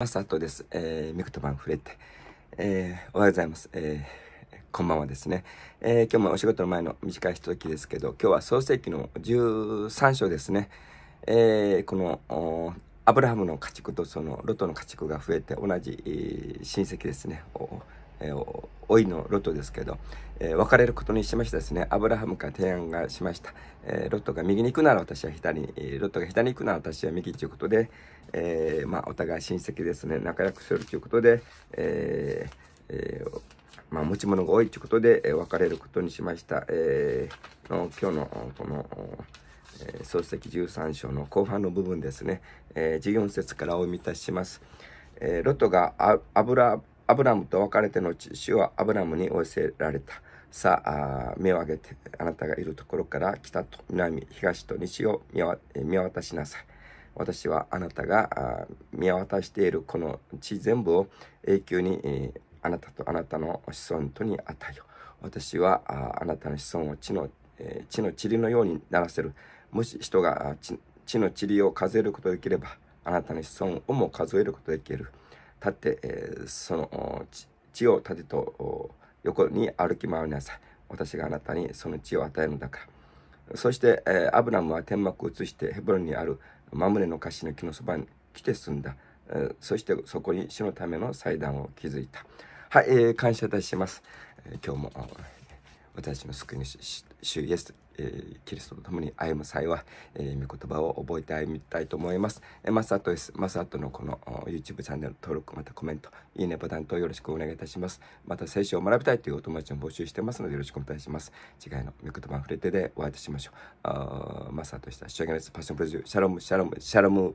マスタートです。えー、ミクトマン触れて。テ。えー、おはようございます。えー、こんばんはですね。えー、今日もお仕事の前の短いひとときですけど、今日は創世記の13章ですね。えー、この、アブラハムの家畜とそのロトの家畜が増えて、同じ、親戚ですね。おえー、老いのロトですけど、えー、別れることにしましてですね、アブラハムから提案がしました。えー、ロトが右に行くなら私は左に、ロトが左に行くなら私は右ということで、えー、まあ、お互い親戚ですね、仲良くするということで、ええー、まあ、持ち物が多いということで、え別れることにしました。えの今日のこの、えー、漱石13章の後半の部分ですね、え14節からお見たします。えロトがアブラアブラムと別れての父主はアブラムに仰せられた。さあ、目を上げて、あなたがいるところから北と南、東と西を見渡しなさい。私はあなたが見渡しているこの地全部を永久にあなたとあなたの子孫とに与えよう。私はあなたの子孫を地の地の塵のようにならせる。もし人が地の塵を数えることができれば、あなたの子孫をも数えることができる。立って、えー、その地をてと横に歩き回りなさい。私があなたにその地を与えるのだから。そして、えー、アブラムは天幕を移してヘブロンにあるマムネの菓子の木のそばに来て住んだ。えー、そしてそこに死のための祭壇を築いた。はい、えー、感謝いたします。え今日も私の救い主、主イエスえー、キリストと共に歩む際は、えー、御言葉を覚えて歩みたいと思います。えー、マスアートです。マスアートのこの YouTube チャンネル登録、またコメント、いいねボタンとよろしくお願いいたします。また聖書を学びたいというお友達も募集してますのでよろしくお願いします。次回の御言葉触れてでお会いいたしましょう。あマスアートでした。仕上げです。パッションプロデュー、シャロム、シャロム、シャロム。